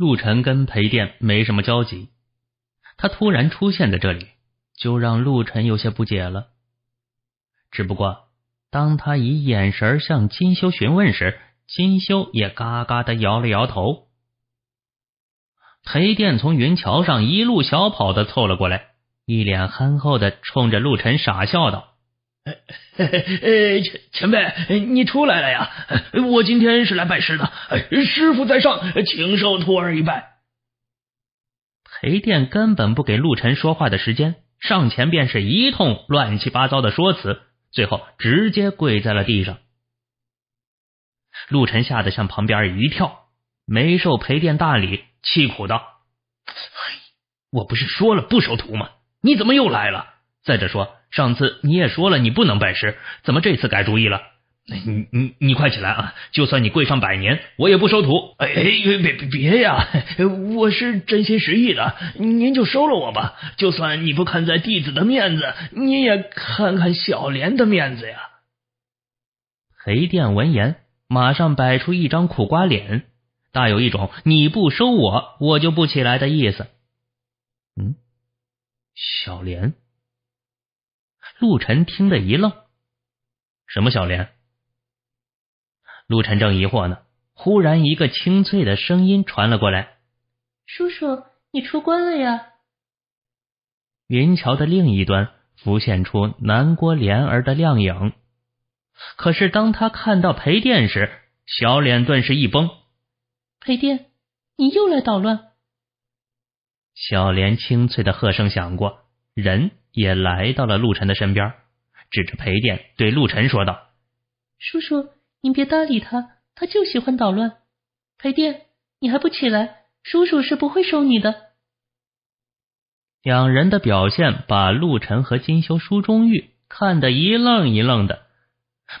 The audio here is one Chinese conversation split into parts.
陆晨跟裴殿没什么交集，他突然出现在这里，就让陆晨有些不解了。只不过当他以眼神向金修询问时，金修也嘎嘎的摇了摇头。裴殿从云桥上一路小跑的凑了过来，一脸憨厚的冲着陆晨傻笑道。哎，嘿嘿，哎，前前辈，你出来了呀！我今天是来拜师的，师傅在上，请受徒儿一拜。裴殿根本不给陆晨说话的时间，上前便是一通乱七八糟的说辞，最后直接跪在了地上。陆晨吓得向旁边一跳，没受裴殿大礼，气苦道：“我不是说了不收徒吗？你怎么又来了？再者说……”上次你也说了你不能拜师，怎么这次改主意了？你你你快起来啊！就算你跪上百年，我也不收徒。哎哎，别别别呀！我是真心实意的，您就收了我吧。就算你不看在弟子的面子，你也看看小莲的面子呀。裴殿闻言，马上摆出一张苦瓜脸，大有一种你不收我，我就不起来的意思。嗯，小莲。陆晨听得一愣：“什么小莲？”陆晨正疑惑呢，忽然一个清脆的声音传了过来：“叔叔，你出关了呀！”云桥的另一端浮现出南国莲儿的亮影，可是当他看到裴殿时，小脸顿时一绷：“裴殿，你又来捣乱！”小莲清脆的喝声响过，人。也来到了陆晨的身边，指着裴店对陆晨说道：“叔叔，您别搭理他，他就喜欢捣乱。裴店，你还不起来，叔叔是不会收你的。”两人的表现把陆晨和金修、书中玉看得一愣一愣的。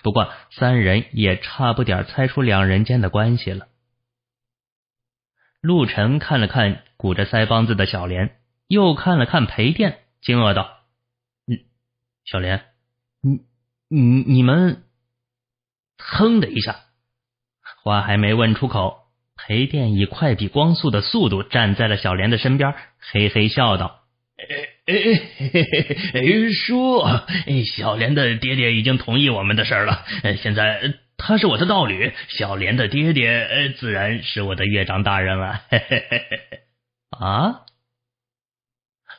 不过三人也差不点猜出两人间的关系了。陆晨看了看鼓着腮帮子的小莲，又看了看裴店，惊愕道。小莲，你你你们，哼的一下，话还没问出口，裴殿以快比光速的速度站在了小莲的身边，嘿嘿笑道：“哎哎哎，云叔，小莲的爹爹已经同意我们的事儿了，现在他是我的道侣，小莲的爹爹自然是我的岳长大人了。”嘿嘿嘿啊！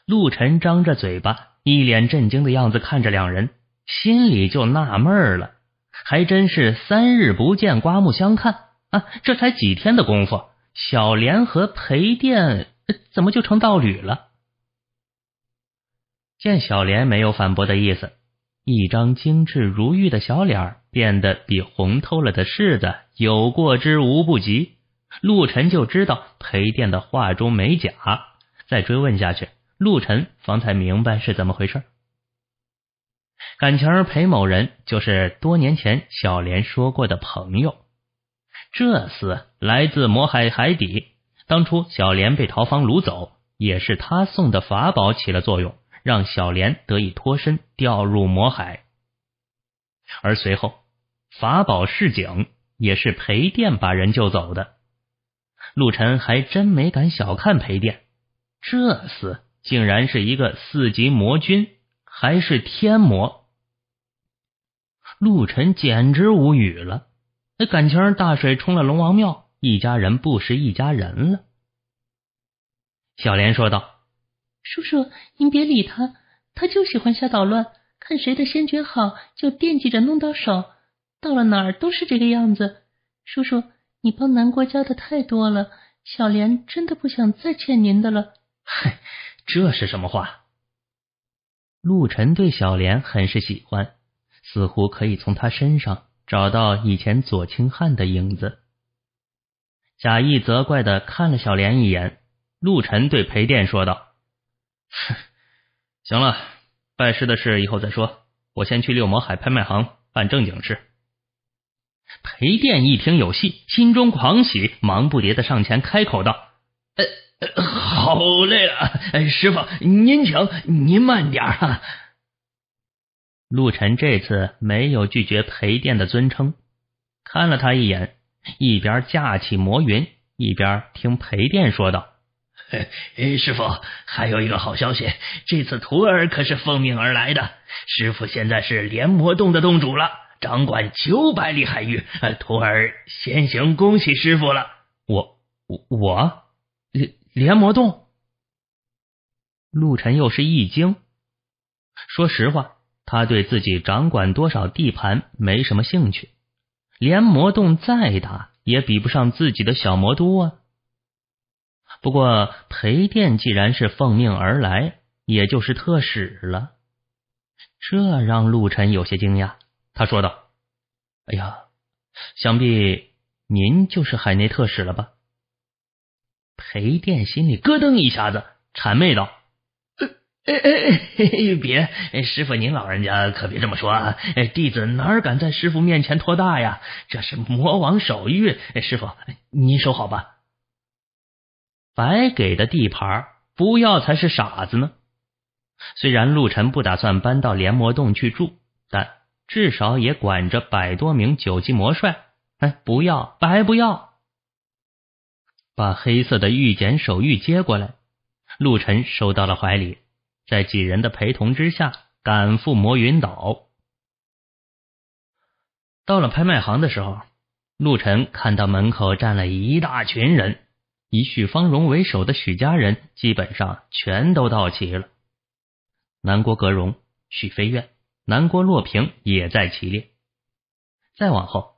陆晨张着嘴巴。一脸震惊的样子看着两人，心里就纳闷了，还真是三日不见，刮目相看啊！这才几天的功夫，小莲和裴殿怎么就成道侣了？见小莲没有反驳的意思，一张精致如玉的小脸变得比红透了的柿子有过之无不及，陆晨就知道裴殿的话中没假，再追问下去。陆晨方才明白是怎么回事，感情裴某人就是多年前小莲说过的朋友，这厮来自魔海海底。当初小莲被陶芳掳走，也是他送的法宝起了作用，让小莲得以脱身，掉入魔海。而随后法宝示警，也是裴殿把人救走的。陆晨还真没敢小看裴殿，这厮。竟然是一个四级魔君，还是天魔！陆晨简直无语了。那感情大水冲了龙王庙，一家人不识一家人了。小莲说道：“叔叔，您别理他，他就喜欢瞎捣乱，看谁的先觉好就惦记着弄到手。到了哪儿都是这个样子。叔叔，你帮南国家的太多了，小莲真的不想再欠您的了。”嗨。这是什么话？陆晨对小莲很是喜欢，似乎可以从她身上找到以前左清汉的影子。贾谊责怪的看了小莲一眼，陆晨对裴店说道：“哼，行了，拜师的事以后再说，我先去六魔海拍卖行办正经事。”裴店一听有戏，心中狂喜，忙不迭的上前开口道：“呃。”好累啊，师傅您请您慢点啊。陆晨这次没有拒绝陪殿的尊称，看了他一眼，一边架起魔云，一边听陪殿说道：“师傅还有一个好消息，这次徒儿可是奉命而来的。师傅现在是连魔洞的洞主了，掌管九百里海域。徒儿先行恭喜师傅了。我我我。”连魔洞，陆晨又是一惊。说实话，他对自己掌管多少地盘没什么兴趣。连魔洞再大，也比不上自己的小魔都啊。不过，裴殿既然是奉命而来，也就是特使了。这让陆晨有些惊讶。他说道：“哎呀，想必您就是海内特使了吧？”裴殿心里咯噔一下子，谄媚道：“呃、别，师傅您老人家可别这么说，啊！弟子哪敢在师傅面前托大呀？这是魔王手谕，师傅您收好吧。白给的地盘，不要才是傻子呢。虽然陆晨不打算搬到连魔洞去住，但至少也管着百多名九级魔帅。哎，不要，白不要。”把黑色的玉简手谕接过来，陆晨收到了怀里，在几人的陪同之下赶赴魔云岛。到了拍卖行的时候，陆晨看到门口站了一大群人，以许芳荣为首的许家人基本上全都到齐了，南郭格荣、许飞苑、南郭洛平也在其列，再往后。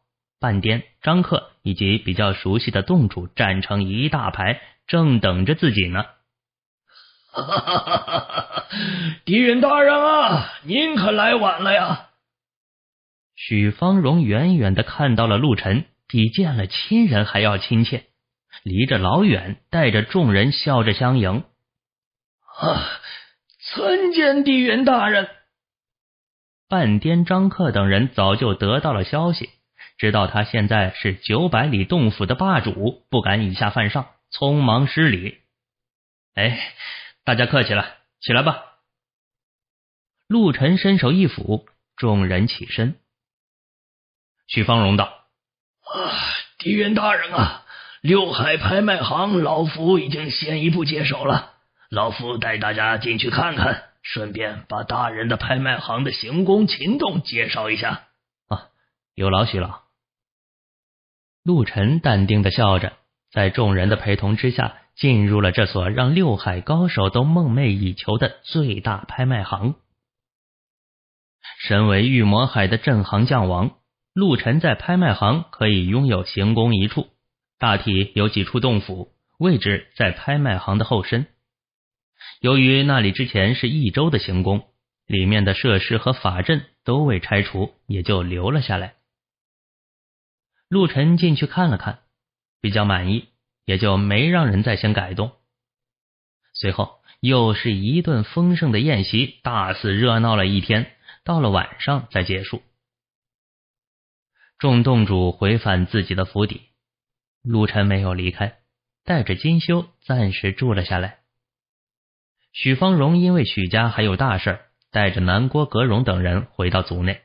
半颠张克以及比较熟悉的洞主站成一大排，正等着自己呢。狄 云大人啊，您可来晚了呀！许芳荣远远的看到了陆晨，比见了亲人还要亲切。离着老远，带着众人笑着相迎。啊，参见狄云大人！半颠张克等人早就得到了消息。知道他现在是九百里洞府的霸主，不敢以下犯上，匆忙施礼。哎，大家客气了，起来吧。陆晨伸手一抚，众人起身。许方荣道：“啊，狄元大人啊，六海拍卖行老夫已经先一步接手了，老夫带大家进去看看，顺便把大人的拍卖行的行宫秦洞介绍一下啊。有劳许老。”陆晨淡定的笑着，在众人的陪同之下，进入了这所让六海高手都梦寐以求的最大拍卖行。身为御魔海的镇行将王，陆晨在拍卖行可以拥有行宫一处，大体有几处洞府，位置在拍卖行的后身。由于那里之前是一周的行宫，里面的设施和法阵都未拆除，也就留了下来。陆晨进去看了看，比较满意，也就没让人再先改动。随后又是一顿丰盛的宴席，大肆热闹了一天。到了晚上再结束，众洞主回返自己的府邸，陆晨没有离开，带着金修暂时住了下来。许芳荣因为许家还有大事带着南郭格荣等人回到族内，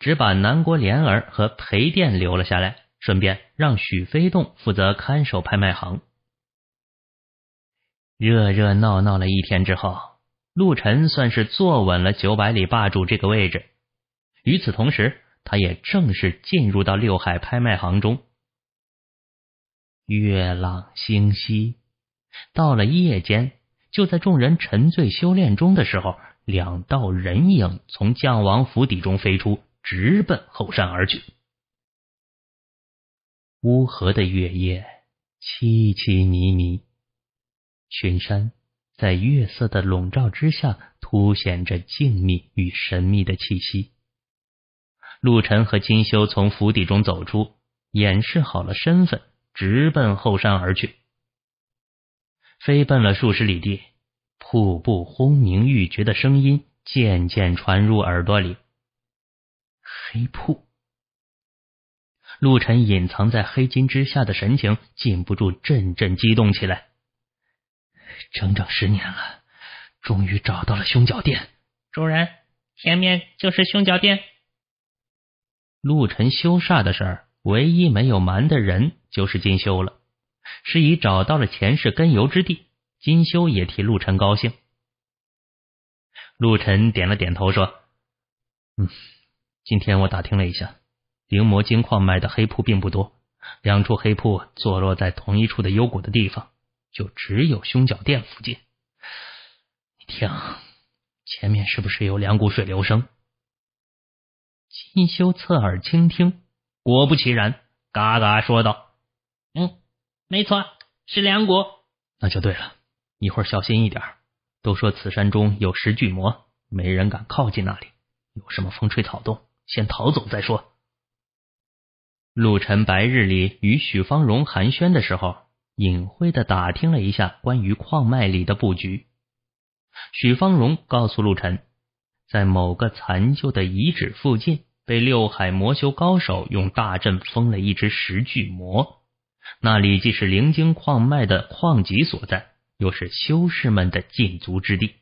只把南郭莲儿和裴殿留了下来。顺便让许飞栋负责看守拍卖行。热热闹闹了一天之后，陆晨算是坐稳了九百里霸主这个位置。与此同时，他也正式进入到六海拍卖行中。月朗星稀，到了夜间，就在众人沉醉修炼中的时候，两道人影从将王府邸中飞出，直奔后山而去。乌河的月夜，凄凄迷迷，群山在月色的笼罩之下，凸显着静谧与神秘的气息。陆晨和金修从府邸中走出，掩饰好了身份，直奔后山而去。飞奔了数十里地，瀑布轰鸣欲绝的声音渐渐传入耳朵里，黑瀑。陆晨隐藏在黑金之下的神情禁不住阵阵激动起来。整整十年了，终于找到了胸脚殿。主人，前面就是胸脚殿。陆晨修煞的事儿，唯一没有瞒的人就是金修了。是以找到了前世根由之地，金修也替陆晨高兴。陆晨点了点头，说：“嗯，今天我打听了一下。”灵魔金矿卖的黑铺并不多，两处黑铺坐落在同一处的幽谷的地方，就只有胸角店附近。你听，前面是不是有两股水流声？金修侧耳倾听，果不其然，嘎嘎说道：“嗯，没错，是两股。”那就对了，一会儿小心一点。都说此山中有十巨魔，没人敢靠近那里。有什么风吹草动，先逃走再说。陆晨白日里与许芳荣寒暄的时候，隐晦的打听了一下关于矿脉里的布局。许芳荣告诉陆晨，在某个残旧的遗址附近，被六海魔修高手用大阵封了一只石巨魔。那里既是灵晶矿脉的矿级所在，又是修士们的禁足之地。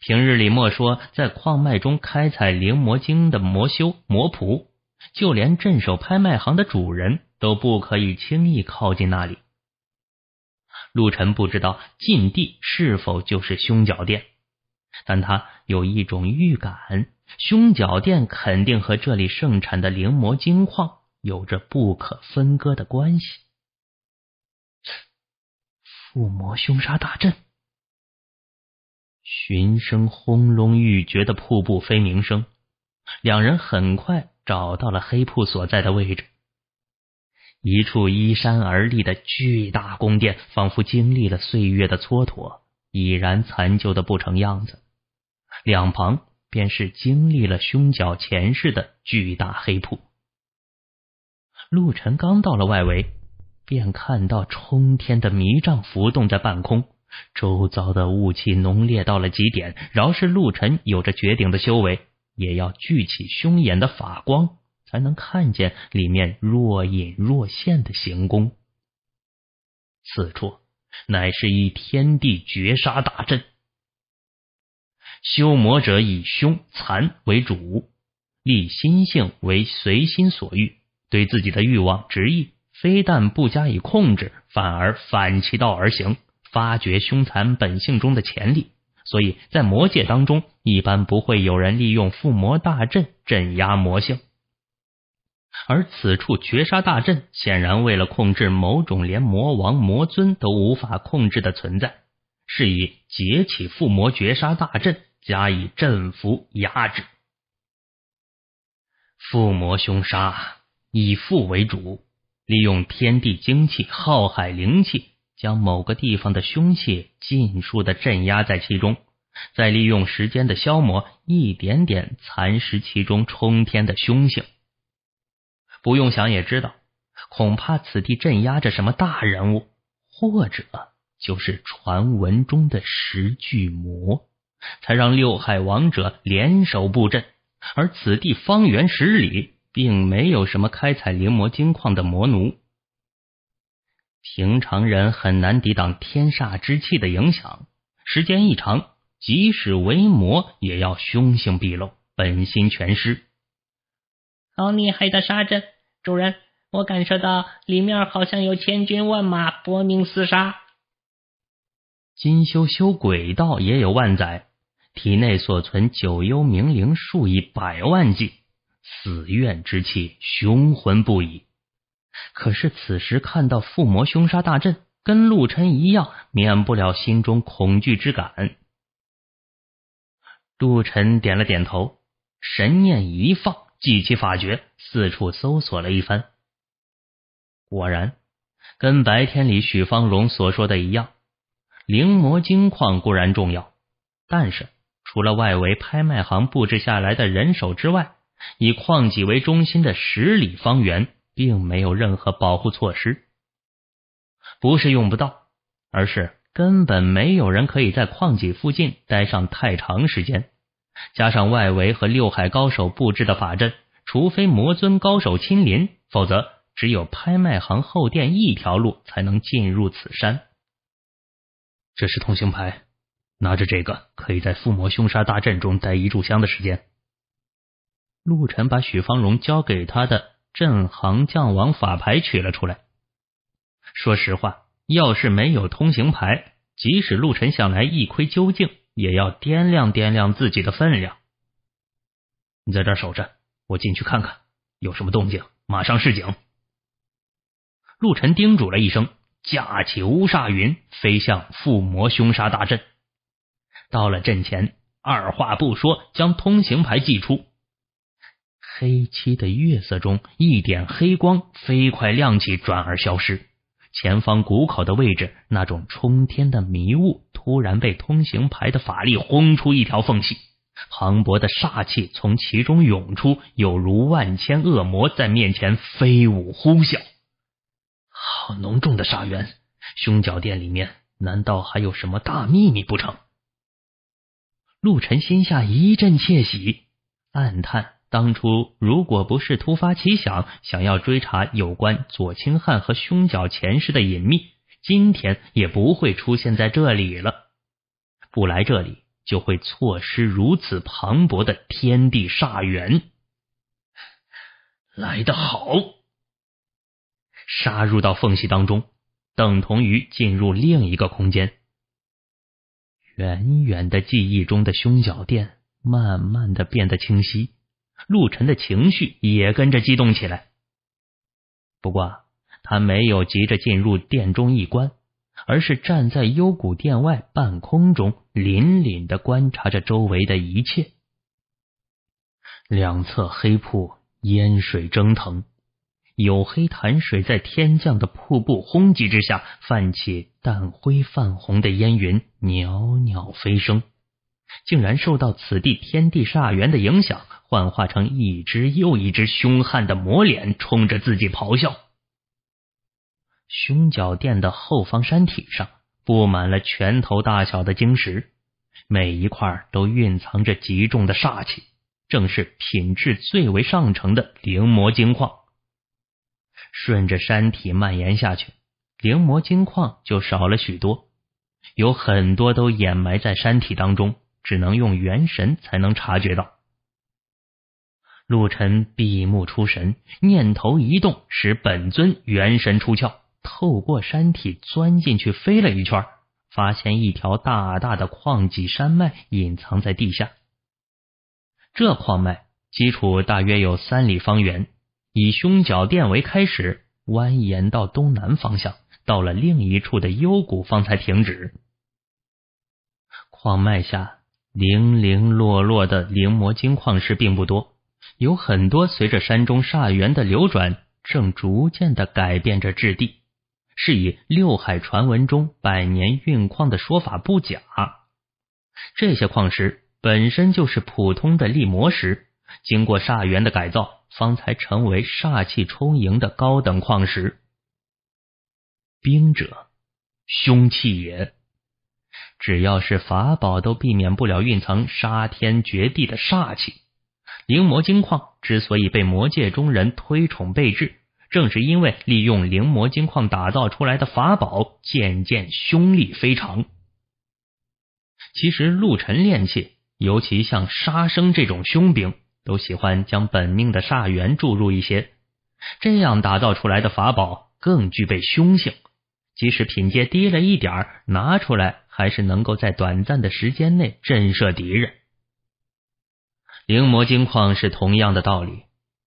平日里，莫说在矿脉中开采灵魔晶的魔修魔仆。就连镇守拍卖行的主人都不可以轻易靠近那里。陆晨不知道禁地是否就是凶角殿，但他有一种预感，凶角殿肯定和这里盛产的灵魔金矿有着不可分割的关系。附魔凶杀大阵，循声轰隆欲绝的瀑布飞鸣声，两人很快。找到了黑铺所在的位置，一处依山而立的巨大宫殿，仿佛经历了岁月的蹉跎，已然残旧的不成样子。两旁便是经历了胸角前世的巨大黑铺。陆晨刚到了外围，便看到冲天的迷障浮动在半空，周遭的雾气浓烈到了极点，饶是陆晨有着绝顶的修为。也要聚起凶眼的法光，才能看见里面若隐若现的行宫。此处乃是一天地绝杀大阵，修魔者以凶残为主，立心性为随心所欲，对自己的欲望执意，非但不加以控制，反而反其道而行，发掘凶残本性中的潜力。所以在魔界当中，一般不会有人利用附魔大阵镇压魔性，而此处绝杀大阵显然为了控制某种连魔王、魔尊都无法控制的存在，是以劫起附魔绝杀大阵加以镇服压制。附魔凶杀以附为主，利用天地精气、浩海灵气。将某个地方的凶气尽数的镇压在其中，再利用时间的消磨，一点点蚕食其中冲天的凶性。不用想也知道，恐怕此地镇压着什么大人物，或者就是传闻中的石巨魔，才让六海王者联手布阵。而此地方圆十里，并没有什么开采灵魔金矿的魔奴。平常人很难抵挡天煞之气的影响，时间一长，即使为魔，也要凶性毕露，本心全失。好厉害的杀阵，主人，我感受到里面好像有千军万马搏命厮杀。金修修鬼道也有万载，体内所存九幽冥灵数以百万计，死怨之气雄浑不已。可是此时看到附魔凶杀大阵，跟陆晨一样，免不了心中恐惧之感。陆晨点了点头，神念一放，记起法诀，四处搜索了一番。果然，跟白天里许芳荣所说的一样，灵魔金矿固然重要，但是除了外围拍卖行布置下来的人手之外，以矿井为中心的十里方圆。并没有任何保护措施，不是用不到，而是根本没有人可以在矿井附近待上太长时间。加上外围和六海高手布置的法阵，除非魔尊高手亲临，否则只有拍卖行后殿一条路才能进入此山。这是通行牌，拿着这个可以在附魔凶杀大阵中待一炷香的时间。陆晨把许芳荣交给他的。镇行将王法牌取了出来。说实话，要是没有通行牌，即使陆晨想来一窥究竟，也要掂量掂量自己的分量。你在这守着，我进去看看有什么动静，马上示警。陆晨叮嘱了一声，架起乌煞云，飞向附魔凶杀大阵。到了阵前，二话不说，将通行牌祭出。黑漆的月色中，一点黑光飞快亮起，转而消失。前方谷口的位置，那种冲天的迷雾突然被通行牌的法力轰出一条缝隙，磅礴的煞气从其中涌出，有如万千恶魔在面前飞舞呼啸。好浓重的煞源！凶角殿里面难道还有什么大秘密不成？陆晨心下一阵窃喜，暗叹。当初如果不是突发奇想，想要追查有关左清汉和胸角前世的隐秘，今天也不会出现在这里了。不来这里，就会错失如此磅礴的天地煞缘。来得好，杀入到缝隙当中，等同于进入另一个空间。远远的记忆中的胸角殿，慢慢的变得清晰。陆晨的情绪也跟着激动起来，不过他没有急着进入殿中一观，而是站在幽谷殿外半空中，凛凛的观察着周围的一切。两侧黑瀑烟水蒸腾，黝黑潭水在天降的瀑布轰击之下，泛起淡灰泛红的烟云，袅袅飞升。竟然受到此地天地煞缘的影响，幻化成一只又一只凶悍的魔脸，冲着自己咆哮。胸角殿的后方山体上布满了拳头大小的晶石，每一块都蕴藏着极重的煞气，正是品质最为上乘的灵魔晶矿。顺着山体蔓延下去，灵魔晶矿就少了许多，有很多都掩埋在山体当中。只能用元神才能察觉到。陆晨闭目出神，念头一动，使本尊元神出窍，透过山体钻进去，飞了一圈，发现一条大大的矿脊山脉隐藏在地下。这矿脉基础大约有三里方圆，以胸角殿为开始，蜿蜒到东南方向，到了另一处的幽谷方才停止。矿脉下。零零落落的灵魔晶矿石并不多，有很多随着山中煞源的流转，正逐渐的改变着质地。是以六海传闻中百年运矿的说法不假。这些矿石本身就是普通的力魔石，经过煞源的改造，方才成为煞气充盈的高等矿石。兵者，凶器也。只要是法宝，都避免不了蕴藏杀天绝地的煞气。灵魔金矿之所以被魔界中人推崇备至，正是因为利用灵魔金矿打造出来的法宝，渐渐凶力非常。其实陆晨炼器，尤其像杀生这种凶兵，都喜欢将本命的煞元注入一些，这样打造出来的法宝更具备凶性。即使品阶低了一点儿，拿出来。还是能够在短暂的时间内震慑敌人。灵魔金矿是同样的道理，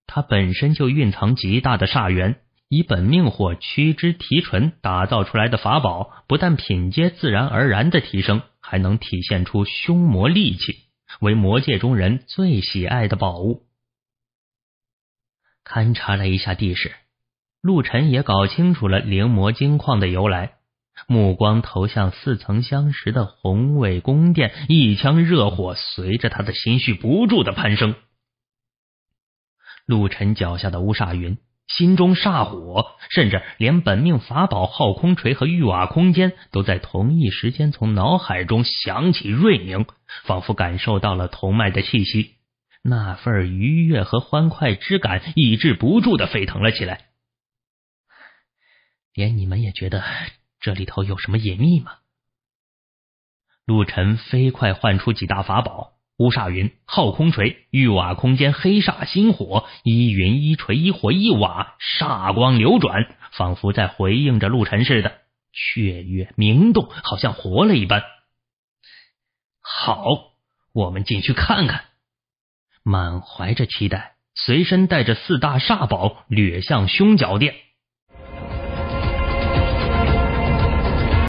它本身就蕴藏极大的煞元，以本命火趋之提纯打造出来的法宝，不但品阶自然而然的提升，还能体现出凶魔利器，为魔界中人最喜爱的宝物。勘察了一下地势，陆晨也搞清楚了灵魔金矿的由来。目光投向似曾相识的宏伟宫殿，一腔热火随着他的心绪不住的攀升。陆晨脚下的乌煞云，心中煞火，甚至连本命法宝昊空锤和玉瓦空间，都在同一时间从脑海中响起瑞鸣，仿佛感受到了同脉的气息，那份愉悦和欢快之感抑制不住的沸腾了起来，连你们也觉得。这里头有什么隐秘吗？陆晨飞快唤出几大法宝：乌煞云、昊空锤、玉瓦空间、黑煞星火。一云一锤一火一瓦，煞光流转，仿佛在回应着陆晨似的，雀跃明动，好像活了一般。好，我们进去看看，满怀着期待，随身带着四大煞宝，掠向胸角殿。